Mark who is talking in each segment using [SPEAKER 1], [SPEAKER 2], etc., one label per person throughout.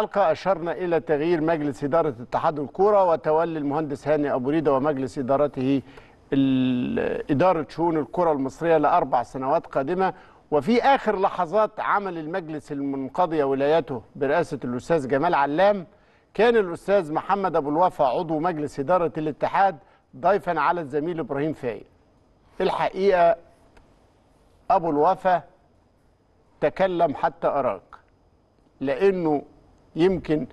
[SPEAKER 1] الحلقة أشرنا إلى تغيير مجلس إدارة اتحاد الكورة وتولي المهندس هاني أبو ريدة ومجلس إدارته إدارة شؤون الكرة المصرية لأربع سنوات قادمة وفي آخر لحظات عمل المجلس المنقضية ولايته برئاسة الأستاذ جمال علام كان الأستاذ محمد أبو الوفا عضو مجلس إدارة الاتحاد ضيفا على الزميل إبراهيم فايق الحقيقة أبو الوفا تكلم حتى أراك لأنه يمكن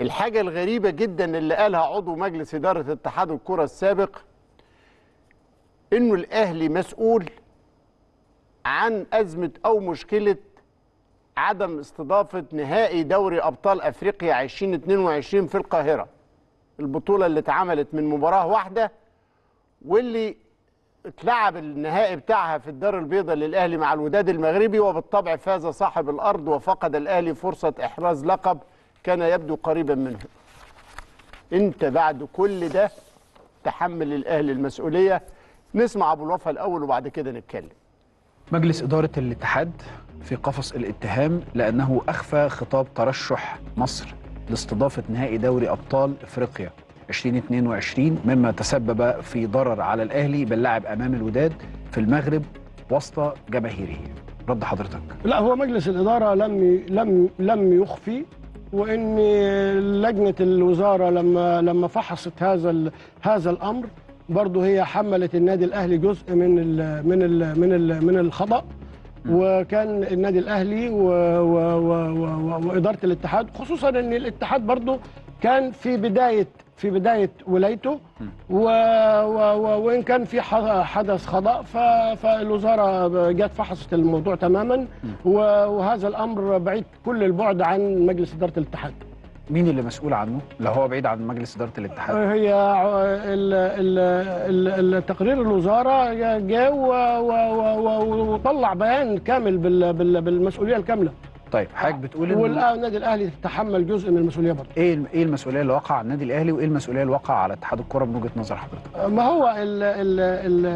[SPEAKER 1] الحاجة الغريبة جدا اللي قالها عضو مجلس إدارة اتحاد الكرة السابق إنه الأهلي مسؤول عن أزمة أو مشكلة عدم استضافة نهائي دوري أبطال أفريقيا 2022 في القاهرة البطولة اللي اتعملت من مباراة واحدة واللي اتلعب النهائي بتاعها في الدار البيضاء للأهلي مع الوداد المغربي وبالطبع فاز صاحب الأرض وفقد الأهلي فرصة إحراز لقب كان يبدو قريبا منه انت بعد كل ده تحمل الاهلي المسؤوليه نسمع ابو الوفا الاول وبعد كده نتكلم
[SPEAKER 2] مجلس اداره الاتحاد في قفص الاتهام لانه اخفى خطاب ترشح مصر لاستضافه نهائي دوري ابطال افريقيا 2022 مما تسبب في ضرر على الاهلي باللعب امام الوداد في المغرب وسط جماهيره رد حضرتك
[SPEAKER 3] لا هو مجلس الاداره لم لم لم يخفي وان لجنه الوزاره لما لما فحصت هذا هذا الامر برضه هي حملت النادي الاهلي جزء من ال من ال من ال من الخطا وكان النادي الاهلي و و و و واداره الاتحاد خصوصا ان الاتحاد برضه كان في بدايه في بداية ولايته و... و... و... وإن كان في حدث خضاء ف... فالوزارة جت فحصت الموضوع تماما و... وهذا الأمر بعيد كل البعد عن مجلس إدارة الاتحاد
[SPEAKER 2] مين اللي مسؤول عنه لو هو بعيد عن مجلس إدارة الاتحاد؟
[SPEAKER 3] هي ال... ال... ال... تقرير الوزارة جاء و... و... و... وطلع
[SPEAKER 2] بيان كامل بال... بال... بالمسؤولية الكاملة طيب حضرتك بتقول ان والنادي الاهلي تحمل جزء من المسؤوليه برضه ايه ايه المسؤوليه اللي وقع على النادي الاهلي وايه المسؤوليه اللي وقع على اتحاد الكره من وجهه نظر حضرتك ما هو ال ال ال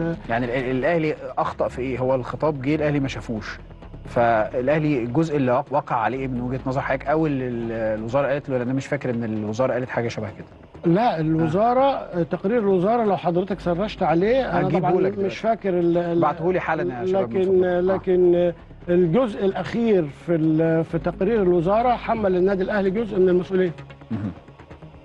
[SPEAKER 2] ال يعني الاهلي اخطا في ايه هو الخطاب جه الاهلي ما شافوش فالاهلي الجزء اللي وقع عليه إيه من وجهه نظر حضرتك او الوزاره قالت له انا مش فاكر ان الوزاره قالت حاجه شبه كده
[SPEAKER 3] لا الوزاره آه. تقرير الوزاره لو حضرتك سرشت عليه انا طبعا مش
[SPEAKER 2] فاكر بعته لي حالا يا شباب لكن
[SPEAKER 3] لكن آه. الجزء الاخير في في تقرير الوزاره حمل النادي
[SPEAKER 2] الاهلي جزء من المسؤوليه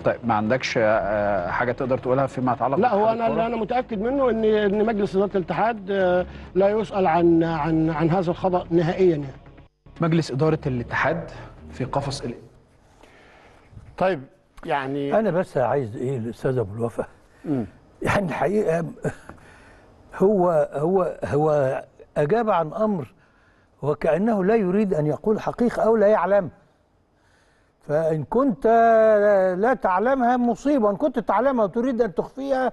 [SPEAKER 2] طيب ما عندكش آه، آه، حاجه تقدر تقولها فيما يتعلق لا هو انا اللي انا
[SPEAKER 3] متاكد منه ان ان مجلس اداره الاتحاد آه، لا يسال عن عن عن هذا الخطا نهائيا يعني. مجلس اداره الاتحاد في قفص ال...
[SPEAKER 4] طيب
[SPEAKER 1] يعني انا
[SPEAKER 4] بس عايز ايه الاستاذ ابو الوفا يعني الحقيقه هو هو هو اجاب عن امر وكأنه لا يريد أن يقول حقيقة أو لا يعلم فإن كنت لا تعلمها مصيبة إن كنت تعلمها وتريد أن تخفيها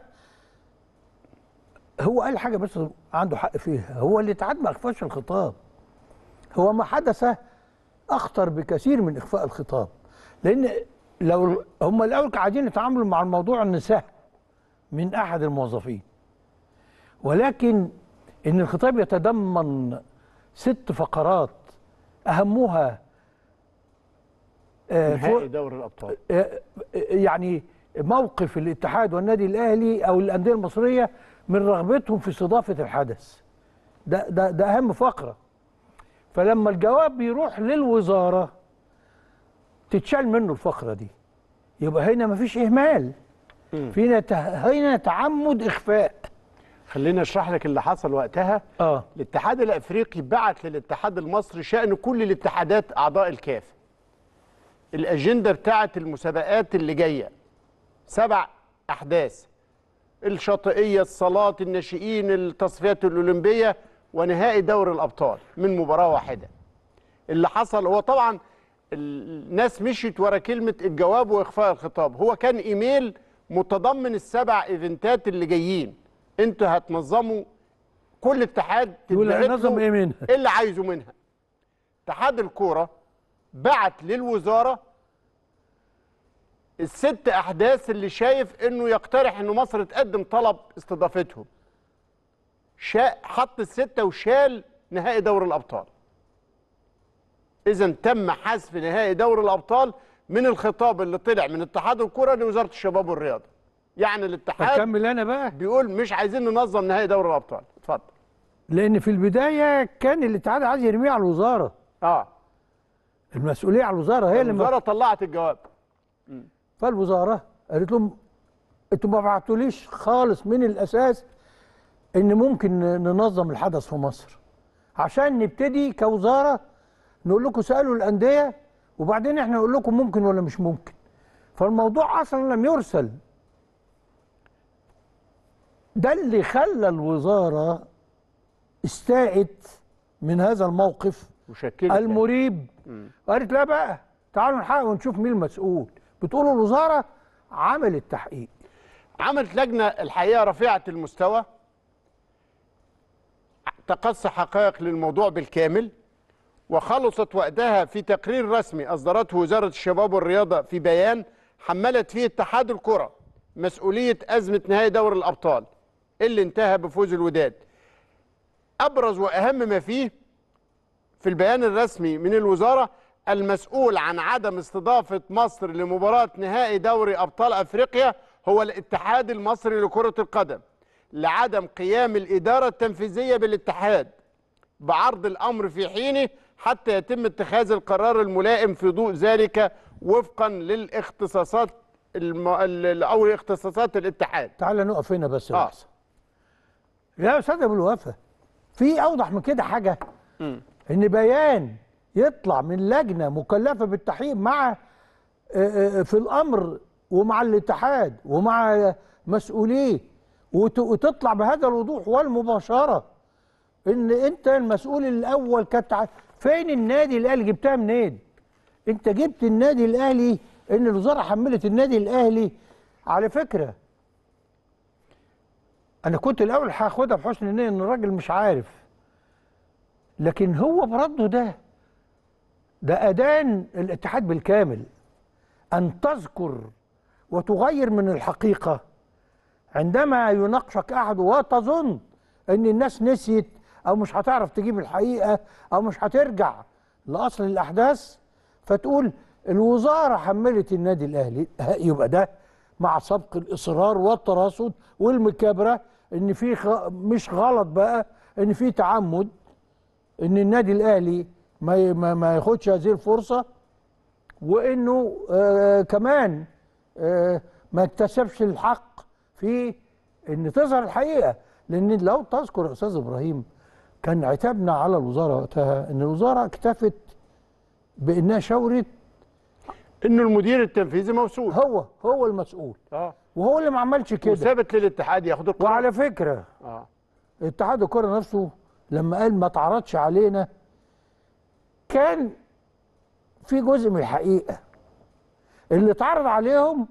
[SPEAKER 4] هو قال حاجة بس عنده حق فيها هو اللي تعاد ما أخفاش الخطاب هو ما حدث أخطر بكثير من إخفاء الخطاب لأن لو هم الأول قاعدين عايزين يتعاملوا مع الموضوع إن سهل من أحد الموظفين ولكن إن الخطاب يتضمن ست فقرات أهمها آه، نهائي
[SPEAKER 1] دوري الأبطال آه،
[SPEAKER 4] آه، يعني موقف الاتحاد والنادي الأهلي أو الأندية المصرية من رغبتهم في استضافة الحدث ده, ده, ده أهم فقرة فلما الجواب بيروح للوزارة تتشال منه الفقرة دي يبقى هنا مفيش إهمال فينا هنا تعمد إخفاء خليني اشرح لك اللي حصل وقتها اه الاتحاد
[SPEAKER 1] الافريقي بعت للاتحاد المصري شان كل الاتحادات اعضاء الكاف الاجنده بتاعه المسابقات اللي جايه سبع احداث الشاطئيه الصالات الناشئين التصفيات الاولمبيه ونهائي دوري الابطال من مباراه واحده اللي حصل هو طبعا الناس مشيت ورا كلمه الجواب واخفاء الخطاب هو كان ايميل متضمن السبع ايفنتات اللي جايين انتوا هتنظموا كل اتحاد نظم ايه منها اللي عايزه منها اتحاد الكوره بعت للوزاره الست احداث اللي شايف انه يقترح انه مصر تقدم طلب استضافتهم شا... حط السته وشال نهائي دوري الابطال اذا تم حذف نهائي دوري الابطال من الخطاب اللي طلع من اتحاد الكره لوزاره الشباب والرياضه يعني الاتحاد كمل انا بقى بيقول مش عايزين ننظم نهائي دوري الابطال اتفضل
[SPEAKER 4] لان في البدايه كان الاتحاد عايز يرميه على الوزاره اه المسؤوليه على الوزاره هي اللي الوزاره
[SPEAKER 1] طلعت الجواب
[SPEAKER 4] فالوزاره قالت لهم انتوا ما بعتوليش خالص من الاساس ان ممكن ننظم الحدث في مصر عشان نبتدي كوزاره نقول لكم سالوا الانديه وبعدين احنا نقول لكم ممكن ولا مش ممكن فالموضوع اصلا لم يرسل ده اللي خلى الوزارة استاءت من هذا الموقف يعني. المريب قالت لا بقى تعالوا نحقق ونشوف مين المسؤول بتقول الوزارة عملت تحقيق
[SPEAKER 1] عملت لجنة الحقيقة رفيعة المستوى تقص حقائق للموضوع بالكامل وخلصت وقتها في تقرير رسمي أصدرته وزارة الشباب والرياضة في بيان حملت فيه اتحاد الكرة مسؤولية أزمة نهائي دور الأبطال اللي انتهى بفوز الوداد أبرز وأهم ما فيه في البيان الرسمي من الوزارة المسؤول عن عدم استضافة مصر لمباراة نهائي دوري أبطال أفريقيا هو الاتحاد المصري لكرة القدم لعدم قيام الإدارة التنفيذية بالاتحاد بعرض الأمر في حينه حتى يتم اتخاذ القرار الملائم في ضوء ذلك وفقا للاختصاصات الم... او اختصاصات الاتحاد تعال
[SPEAKER 4] نقف هنا بس آه. لا يا استاذ ابو الوفا في اوضح من كده حاجه م. ان بيان يطلع من لجنه مكلفه بالتحقيق مع آه، آه، في الامر ومع الاتحاد ومع مسؤوليه وتطلع بهذا الوضوح والمباشره ان انت المسؤول الاول كانت فين النادي الاهلي جبتها منين؟ انت جبت النادي الاهلي ان الوزاره حملت النادي الاهلي على فكره انا كنت الاول هاخدها بحسن نيه ان الراجل مش عارف لكن هو برده ده ده اذان الاتحاد بالكامل ان تذكر وتغير من الحقيقه عندما يناقشك احد وتظن ان الناس نسيت او مش هتعرف تجيب الحقيقه او مش هترجع لاصل الاحداث فتقول الوزاره حملت النادي الاهلي يبقى ده مع سبق الاصرار والتراصد والمكابره ان في خ... مش غلط بقى ان في تعمد ان النادي الاهلي ما ما, ما ياخدش هذه الفرصه وانه آه كمان آه ما اكتسبش الحق في ان تظهر الحقيقه لان لو تذكر استاذ ابراهيم كان عتابنا على الوزاره وقتها ان الوزاره اكتفت بانها شاورت انه المدير التنفيذي موصول هو هو المسؤول اه وهو اللي ما عملش كده وثابت للاتحاد ياخد الكره وعلى فكره اه اتحاد الكره نفسه لما قال ما تعرضش علينا كان في جزء من الحقيقه اللي اتعرض عليهم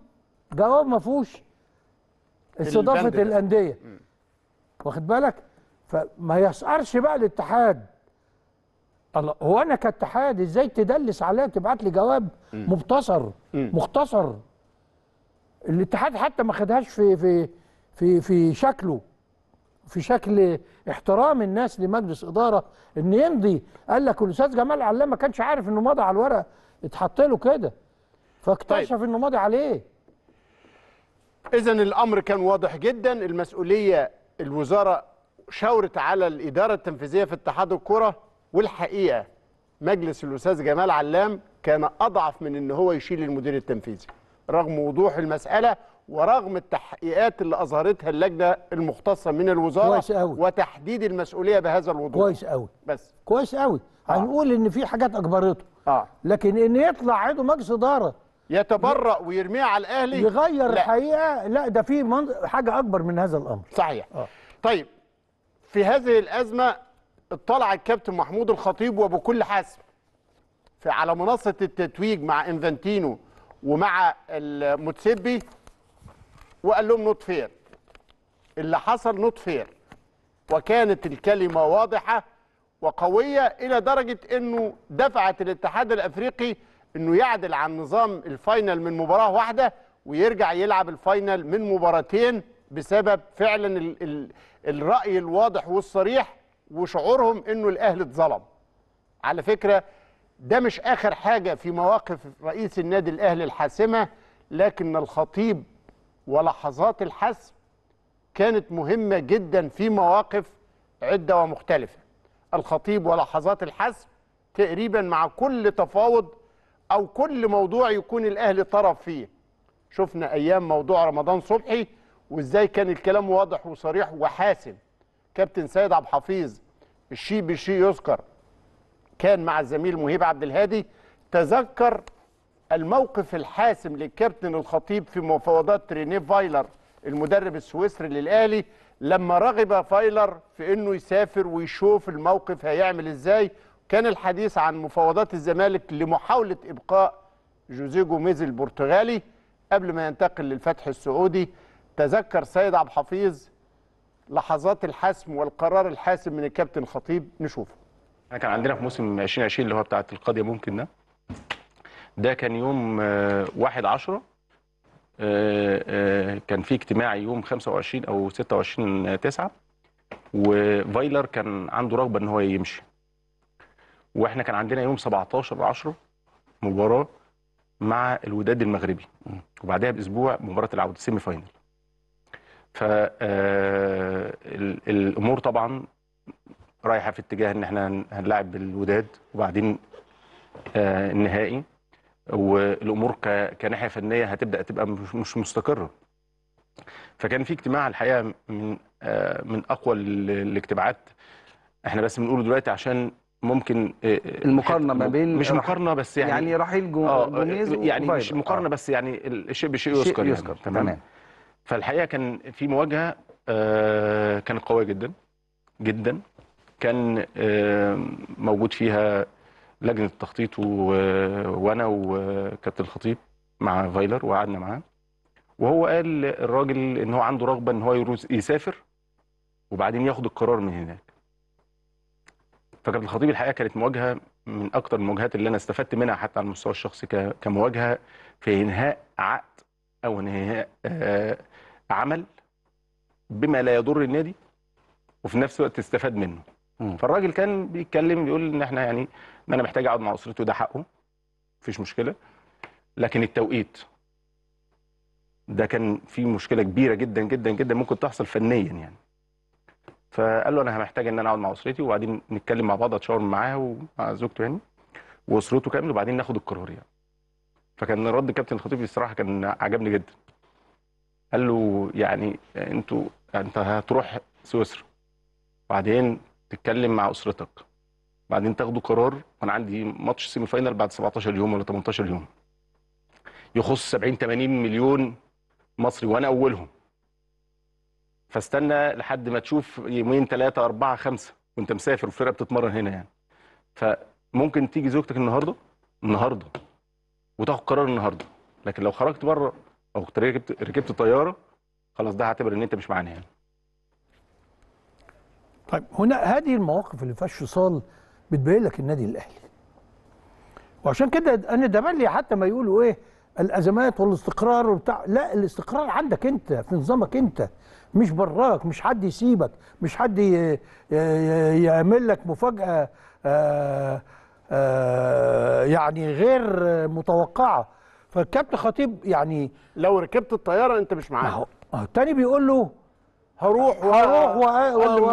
[SPEAKER 4] جواب ما فيهوش استضافه الانديه واخد بالك فما يسقرش بقى الاتحاد الله هو انا كاتحاد ازاي تدلس عليا تبعت لي جواب مبتصر مختصر الاتحاد حتى ما خدهاش في في في في شكله في شكل احترام الناس لمجلس اداره ان يمضي قال لك الاستاذ جمال علام ما كانش عارف انه مضى على الورق اتحط له كده فاكتشف طيب. انه مضى عليه
[SPEAKER 1] اذا الامر كان واضح جدا المسؤوليه الوزاره شاورت على الاداره التنفيذيه في اتحاد الكره والحقيقه مجلس الاستاذ جمال علام كان اضعف من ان هو يشيل المدير التنفيذي رغم وضوح المسألة ورغم التحقيقات اللي أظهرتها اللجنة المختصة من الوزارة كويس أوي. وتحديد المسؤولية بهذا الوضوح كويس
[SPEAKER 4] قوي بس كويس قوي آه. هنقول إن في حاجات أجبرته آه. لكن إن يطلع عضو مجلس إدارة يتبرأ ويرميه على الأهلي يغير لا. الحقيقة لا ده في حاجة
[SPEAKER 1] أكبر من هذا الأمر صحيح آه. طيب في هذه الأزمة اطلع الكابتن محمود الخطيب وبكل حسم في على منصة التتويج مع انفانتينو ومع الموتسيبي وقال لهم نوت فير اللي حصل نوت فير وكانت الكلمه واضحه وقويه الى درجه انه دفعت الاتحاد الافريقي انه يعدل عن نظام الفاينل من مباراه واحده ويرجع يلعب الفاينل من مباراتين بسبب فعلا ال ال الراي الواضح والصريح وشعورهم انه الاهلي اتظلم على فكره ده مش آخر حاجة في مواقف رئيس النادي الأهلي الحاسمة لكن الخطيب ولحظات الحسم كانت مهمة جدا في مواقف عدة ومختلفة الخطيب ولحظات الحسم تقريبا مع كل تفاوض أو كل موضوع يكون الأهلي طرف فيه شفنا أيام موضوع رمضان صبحي وإزاي كان الكلام واضح وصريح وحاسم كابتن سيد عبد الحفيظ الشيء بالشيء يذكر كان مع الزميل مهيب عبد الهادي تذكر الموقف الحاسم للكابتن الخطيب في مفاوضات رينيه فايلر المدرب السويسري للاهلي لما رغب فايلر في انه يسافر ويشوف الموقف هيعمل ازاي كان الحديث عن مفاوضات الزمالك لمحاوله ابقاء جوزيه جوميز البرتغالي قبل ما ينتقل للفتح السعودي تذكر سيد عبد الحفيظ لحظات الحسم والقرار الحاسم من الكابتن الخطيب نشوفه
[SPEAKER 5] احنا كان عندنا في موسم 2020 اللي هو بتاع القضيه ممكن ده ده كان يوم 1 آه، 10 آه، آه، كان في اجتماع يوم 25 او 26 9 وفايلر كان عنده رغبه ان هو يمشي واحنا كان عندنا يوم 17 10 مباراه مع الوداد المغربي وبعدها باسبوع مباراه العوده سيمي فاينل فالامور طبعا رايحه في اتجاه ان احنا هنلاعب الوداد وبعدين آه، النهائي والامور كناحيه فنيه هتبدا تبقى مش مستقره فكان في اجتماع الحقيقه من آه، من اقوى الاجتماعات احنا بس بنقوله دلوقتي عشان ممكن آه، المقارنه ما بين مش مقارنه بس يعني يعني رحيل جو آه يعني مش مقارنه بس يعني الشيء بشيء يذكر يعني تمام. تمام فالحقيقه كان في مواجهه كانت قويه جدا جدا كان آه، موجود فيها لجنه التخطيط آه، وانا وكابتن الخطيب مع فايلر وقعدنا معاه وهو قال الراجل ان هو عنده رغبه ان هو يسافر وبعدين ياخد القرار من هناك فكابتن الخطيب الحقيقه كانت مواجهه من اكثر المواجهات اللي انا استفدت منها حتى على المستوى الشخصي كمواجهه في انهاء عقد او انهاء آه، عمل بما لا يضر النادي وفي نفس الوقت استفاد منه فالراجل كان بيتكلم بيقول ان احنا يعني ان انا محتاج اقعد مع اسرتي وده حقه مفيش مشكله لكن التوقيت ده كان في مشكله كبيره جدا جدا جدا ممكن تحصل فنيا يعني فقال له انا محتاج ان انا اقعد مع اسرتي وبعدين نتكلم مع بعض اتشاور معاها ومع زوجته يعني واسرته كامل وبعدين ناخد القرار يعني فكان رد كابتن الخطيب الصراحه كان عجبني جدا قال له يعني انتوا انت هتروح سويسرا وبعدين تتكلم مع اسرتك بعدين تاخدوا قرار انا عندي ماتش سيمي فاينل بعد 17 يوم ولا 18 يوم يخص 70 80 مليون مصري وانا اولهم فاستنى لحد ما تشوف يومين ثلاثه اربعه خمسه وانت مسافر والفرقه بتتمرن هنا يعني فممكن تيجي زوجتك النهارده النهارده وتاخد قرار النهارده لكن لو خرجت بره او ركبت ركبت طياره خلاص ده هعتبر ان انت مش
[SPEAKER 4] معانا يعني طيب هنا هذه المواقف اللي فيها الشصال بتبين لك النادي الاهلي وعشان كده انا ده لي حتى ما يقولوا ايه الازمات والاستقرار وبتاع لا الاستقرار عندك انت في نظامك انت مش براك مش حد يسيبك مش حد يعمل لك مفاجاه آه، آه، يعني غير متوقعه فالكابتن خطيب يعني لو ركبت الطياره انت مش معاه آه، تاني بيقول له هروح هروح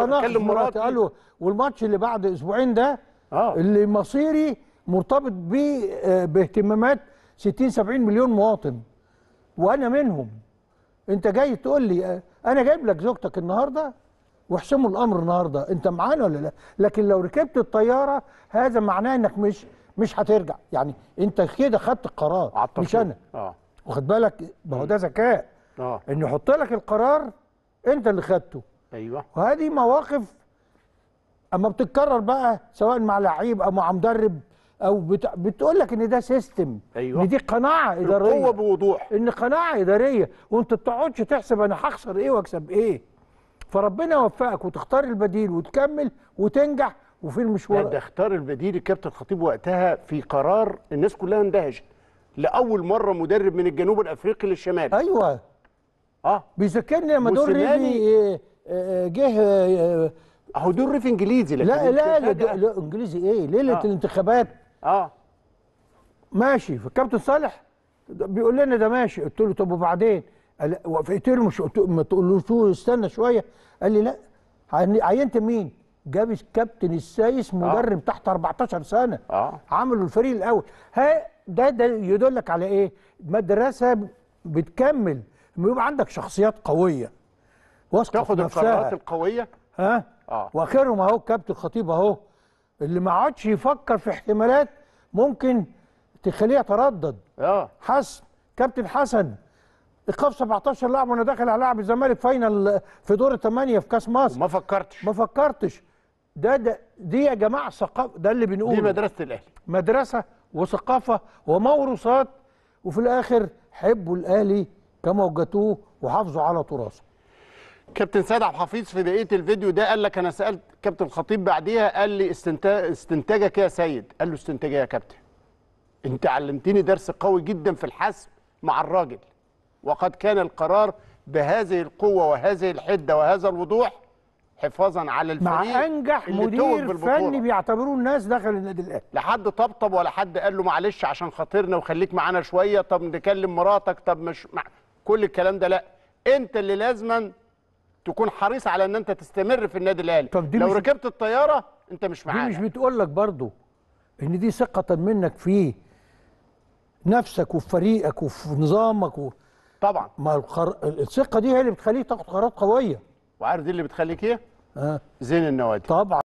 [SPEAKER 4] واكلم مراتي قال له والماتش اللي بعد اسبوعين ده آه. اللي مصيري مرتبط ب آه، باهتمامات 60 70 مليون مواطن وانا منهم انت جاي تقول لي آه، انا جايب لك زوجتك النهارده واحسموا الامر النهارده انت معانا ولا لا لكن لو ركبت الطياره هذا معناه انك مش مش هترجع يعني انت كده خدت القرار مش انا اه واخد بالك ما هو ده ذكاء اه انه يحط لك القرار انت اللي خدته ايوه وهذه مواقف اما بتتكرر بقى سواء مع لعيب او مع مدرب او بت... بتقول لك ان ده سيستم أيوة. ان دي قناعه اداريه القوه بوضوح ان قناعه اداريه وانت بتقعدش تحسب انا هخسر ايه واكسب ايه فربنا يوفقك وتختار البديل وتكمل وتنجح وفي المشوار
[SPEAKER 1] ده اختار البديل الكابتن خطيب وقتها في قرار الناس كلها اندهشت لاول مره مدرب من الجنوب الافريقي للشمال ايوه اه بيذكرني لما دور ريفي
[SPEAKER 4] جه آه، آه، اهو دور ريفي انجليزي لكن لا لا, لا, لا, انجليزي ايه ليله آه. الانتخابات اه ماشي فالكابتن صالح بيقول لنا ده ماشي قلت له طب وبعدين قال وافقت له مش ما تقولوش استنى شويه قال لي لا عينت مين؟ جاب الكابتن السايس آه. مدرب آه. تحت 14 سنه آه. عملوا الفريق الاول ها ده ده يدلك على ايه؟ مدرسه بتكمل لما يبقى عندك شخصيات قويه واثقه تاخد القرارات القويه ها اه واخرهم اهو الكابتن الخطيب اهو اللي ما عادش يفكر في احتمالات ممكن تخليه يتردد اه حسن كابتن حسن ايقاف 17 لاعب وانا داخل على لاعب الزمالك فاينل في دور الثمانيه في كاس مصر ما فكرتش ما فكرتش ده, ده دي يا جماعه ثقافه ده اللي بنقوله دي مدرسه الاهلي مدرسه وثقافه وموروثات وفي الاخر حبوا الاهلي كما وجدتوه وحافظوا على تراثه
[SPEAKER 1] كابتن سيد عبد الحفيظ في دقيقه الفيديو ده قال لك انا سالت كابتن الخطيب بعديها قال لي استنتاج استنتاجك يا سيد قال له استنتاجي يا كابتن انت علمتني درس قوي جدا في الحسم مع الراجل وقد كان القرار بهذه القوه وهذه الحده وهذا الوضوح حفاظا على الفريق مع انجح مدير فني بيعتبروه الناس دخل النادي الاهلي لا حد طبطب ولا حد قال له معلش عشان خاطرنا وخليك معانا شويه طب نكلم مراتك طب مش مع... كل الكلام ده لا انت اللي لازما تكون حريص على ان انت تستمر في النادي الاهلي لو ركبت الطياره انت مش معانا دي مش
[SPEAKER 4] بتقول لك برضه ان دي ثقه منك في نفسك وفي فريقك وفي نظامك و... طبعا ما الخر... الثقه دي هي اللي بتخليك تاخد قرارات قويه
[SPEAKER 1] وعارف دي اللي بتخليك ايه؟
[SPEAKER 4] آه. زين النوادي طبعا